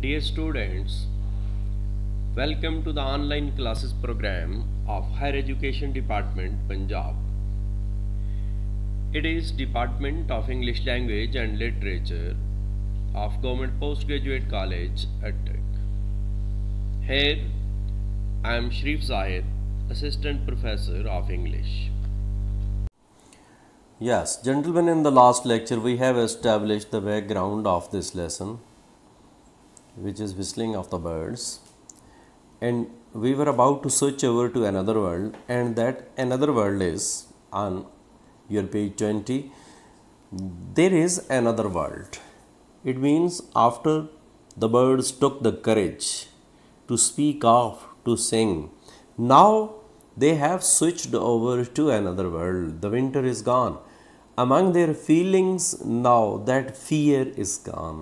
Dear students, welcome to the online classes program of Higher Education Department, Punjab. It is Department of English Language and Literature of Government Postgraduate College at Tech. Here, I am Shrif Zahid, Assistant Professor of English. Yes, gentlemen, in the last lecture we have established the background of this lesson which is whistling of the birds and we were about to switch over to another world and that another world is on your page 20 there is another world it means after the birds took the courage to speak of to sing now they have switched over to another world the winter is gone among their feelings now that fear is gone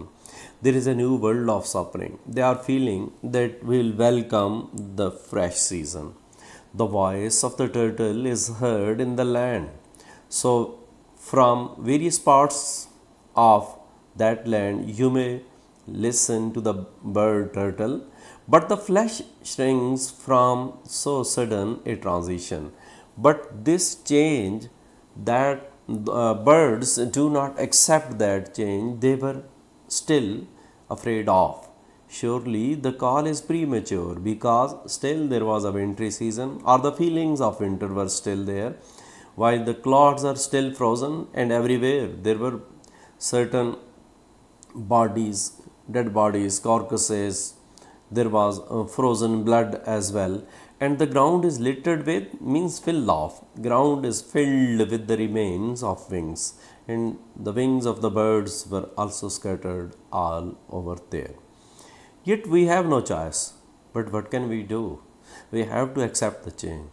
there is a new world of suffering. They are feeling that will welcome the fresh season. The voice of the turtle is heard in the land. So, from various parts of that land, you may listen to the bird turtle, but the flesh shrinks from so sudden a transition. But this change that uh, birds do not accept that change, they were still afraid of. Surely the call is premature because still there was a wintry season or the feelings of winter were still there while the clods are still frozen and everywhere there were certain bodies, dead bodies, carcasses, there was uh, frozen blood as well and the ground is littered with means filled off. Ground is filled with the remains of wings and the wings of the birds were also scattered all over there. Yet we have no choice. But what can we do? We have to accept the change.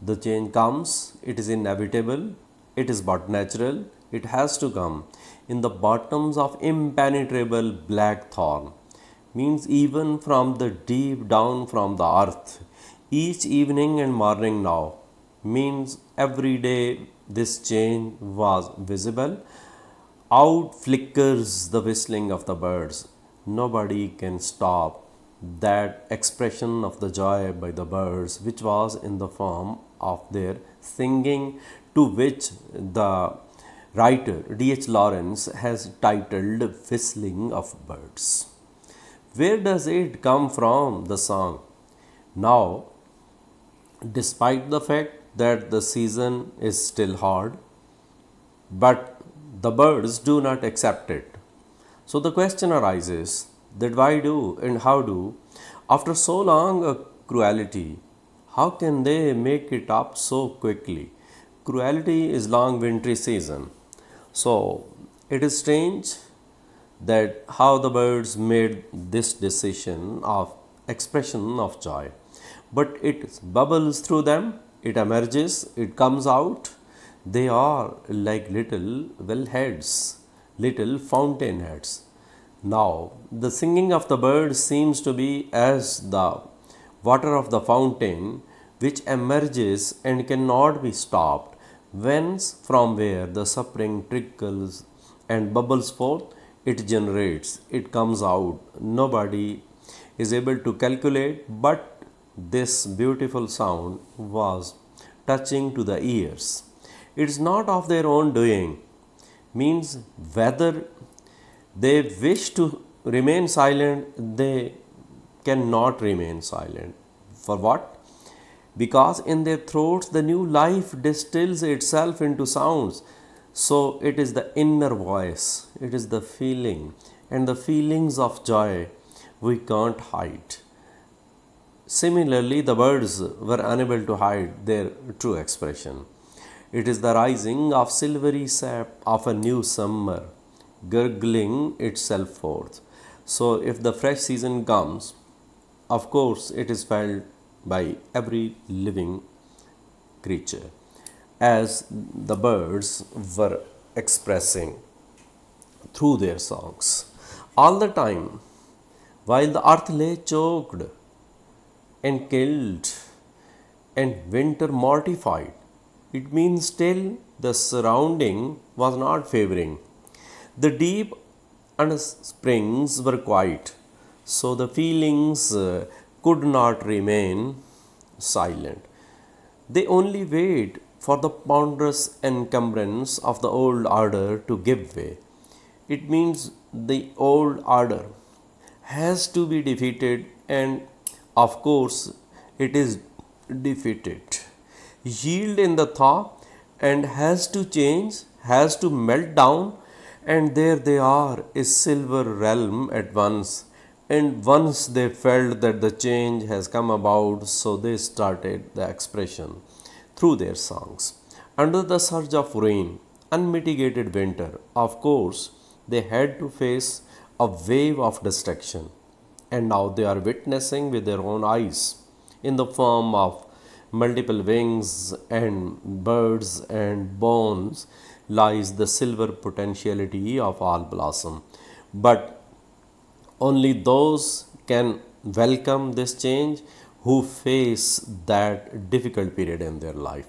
The change comes, it is inevitable, it is but natural, it has to come. In the bottoms of impenetrable black thorn, means even from the deep down from the earth, each evening and morning now, means every day this change was visible. Out flickers the whistling of the birds. Nobody can stop that expression of the joy by the birds, which was in the form of their singing, to which the writer D.H. Lawrence has titled Whistling of Birds. Where does it come from, the song? Now, despite the fact that the season is still hard, but the birds do not accept it. So the question arises that why do and how do, after so long a cruelty, how can they make it up so quickly? Cruelty is long wintry season. So it is strange that how the birds made this decision of expression of joy but it bubbles through them it emerges, it comes out, they are like little well heads, little fountain heads. Now, the singing of the bird seems to be as the water of the fountain which emerges and cannot be stopped, whence from where the spring trickles and bubbles forth, it generates, it comes out. Nobody is able to calculate, but this beautiful sound was touching to the ears. It's not of their own doing, means whether they wish to remain silent, they cannot remain silent. For what? Because in their throats the new life distills itself into sounds. So it is the inner voice, it is the feeling, and the feelings of joy we can't hide. Similarly, the birds were unable to hide their true expression. It is the rising of silvery sap of a new summer, gurgling itself forth. So, if the fresh season comes, of course, it is felt by every living creature, as the birds were expressing through their songs. All the time, while the earth lay choked and killed and winter mortified. It means still the surrounding was not favoring. The deep and springs were quiet, so the feelings uh, could not remain silent. They only wait for the ponderous encumbrance of the old order to give way. It means the old order has to be defeated and of course, it is defeated. Yield in the thaw and has to change, has to melt down and there they are, a silver realm at once. And once they felt that the change has come about, so they started the expression through their songs. Under the surge of rain, unmitigated winter, of course, they had to face a wave of destruction and now they are witnessing with their own eyes in the form of multiple wings and birds and bones lies the silver potentiality of all blossom but only those can welcome this change who face that difficult period in their life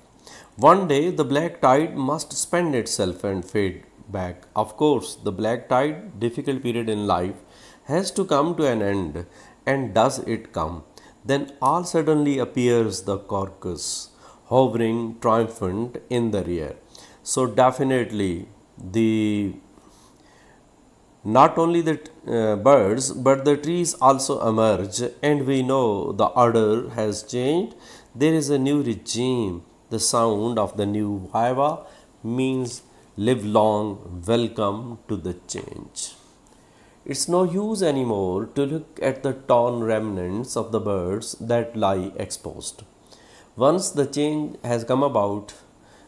one day the black tide must spend itself and fade back. Of course, the black tide, difficult period in life, has to come to an end, and does it come? Then all suddenly appears the carcass, hovering triumphant in the rear. So definitely the not only the uh, birds but the trees also emerge and we know the order has changed. There is a new regime. The sound of the new viva means Live long, welcome to the change. It's no use anymore to look at the torn remnants of the birds that lie exposed. Once the change has come about,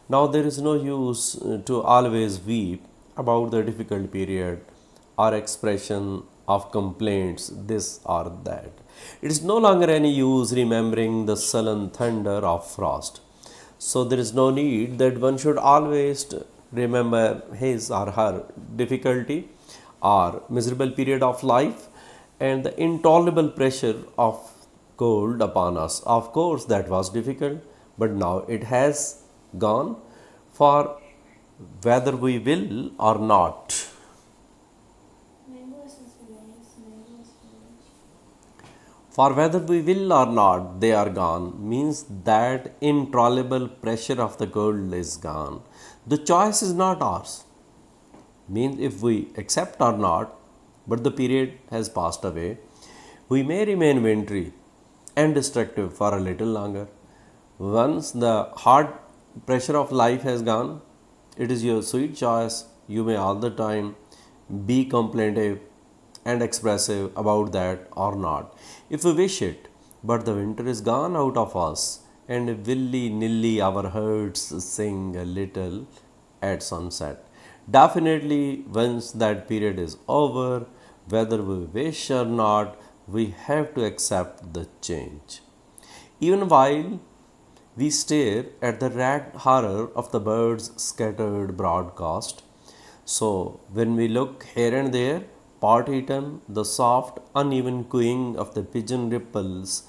now there is no use uh, to always weep about the difficult period or expression of complaints, this or that. It is no longer any use remembering the sullen thunder of frost. So there is no need that one should always remember his or her difficulty or miserable period of life and the intolerable pressure of cold upon us. Of course, that was difficult, but now it has gone for whether we will or not. For whether we will or not, they are gone means that intolerable pressure of the cold is gone the choice is not ours. Means if we accept or not, but the period has passed away, we may remain wintry and destructive for a little longer. Once the hard pressure of life has gone, it is your sweet choice. You may all the time be complaintive and expressive about that or not, if we wish it. But the winter is gone out of us and willy-nilly our herds sing a little at sunset. Definitely once that period is over, whether we wish or not, we have to accept the change. Even while we stare at the ragged horror of the birds scattered broadcast, so when we look here and there, part eaten, the soft, uneven cooing of the pigeon ripples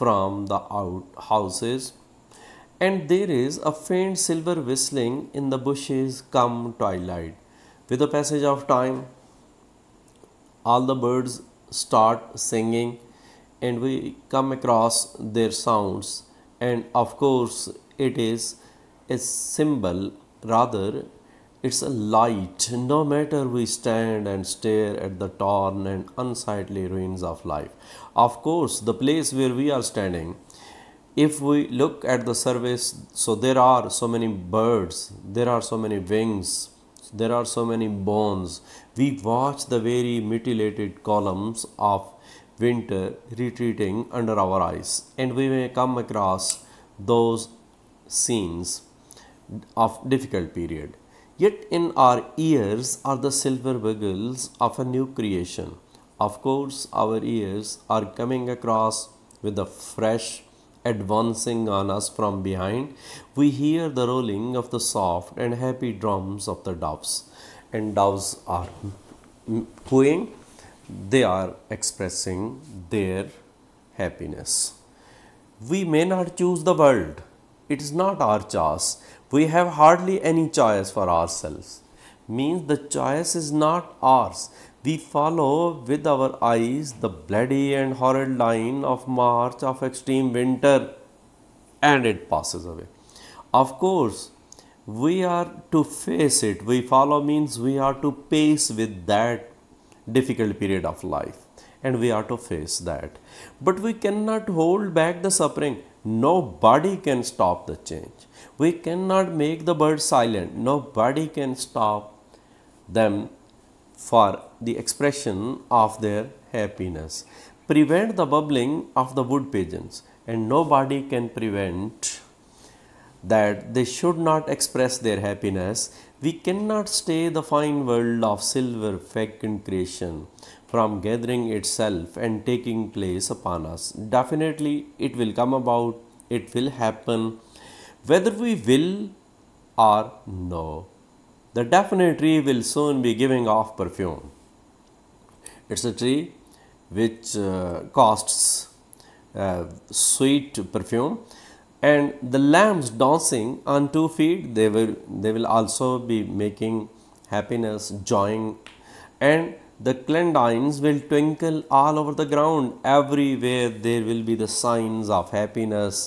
from the out houses and there is a faint silver whistling in the bushes come twilight. With the passage of time, all the birds start singing and we come across their sounds and of course it is a symbol rather it's a light no matter we stand and stare at the torn and unsightly ruins of life of course the place where we are standing if we look at the surface so there are so many birds there are so many wings there are so many bones we watch the very mutilated columns of winter retreating under our eyes and we may come across those scenes of difficult period yet in our ears are the silver bugles of a new creation of course our ears are coming across with a fresh advancing on us from behind. We hear the rolling of the soft and happy drums of the doves, and doves are cooing, they are expressing their happiness. We may not choose the world, it is not our choice. We have hardly any choice for ourselves means the choice is not ours. We follow with our eyes the bloody and horrid line of march of extreme winter and it passes away. Of course, we are to face it. We follow means we are to pace with that difficult period of life and we are to face that. But we cannot hold back the suffering. Nobody can stop the change. We cannot make the bird silent. Nobody can stop them for the expression of their happiness. Prevent the bubbling of the wood pigeons and nobody can prevent that they should not express their happiness. We cannot stay the fine world of silver fecund creation from gathering itself and taking place upon us. Definitely it will come about, it will happen whether we will or no. The definite tree will soon be giving off perfume. It's a tree which uh, costs uh, sweet perfume and the lambs dancing on two feet they will they will also be making happiness joying and the clandines will twinkle all over the ground everywhere there will be the signs of happiness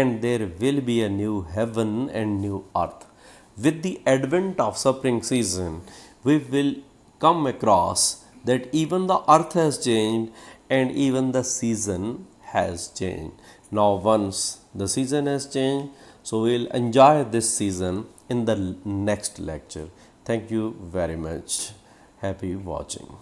and there will be a new heaven and new earth with the advent of spring season, we will come across that even the earth has changed and even the season has changed. Now, once the season has changed, so we'll enjoy this season in the next lecture. Thank you very much. Happy watching.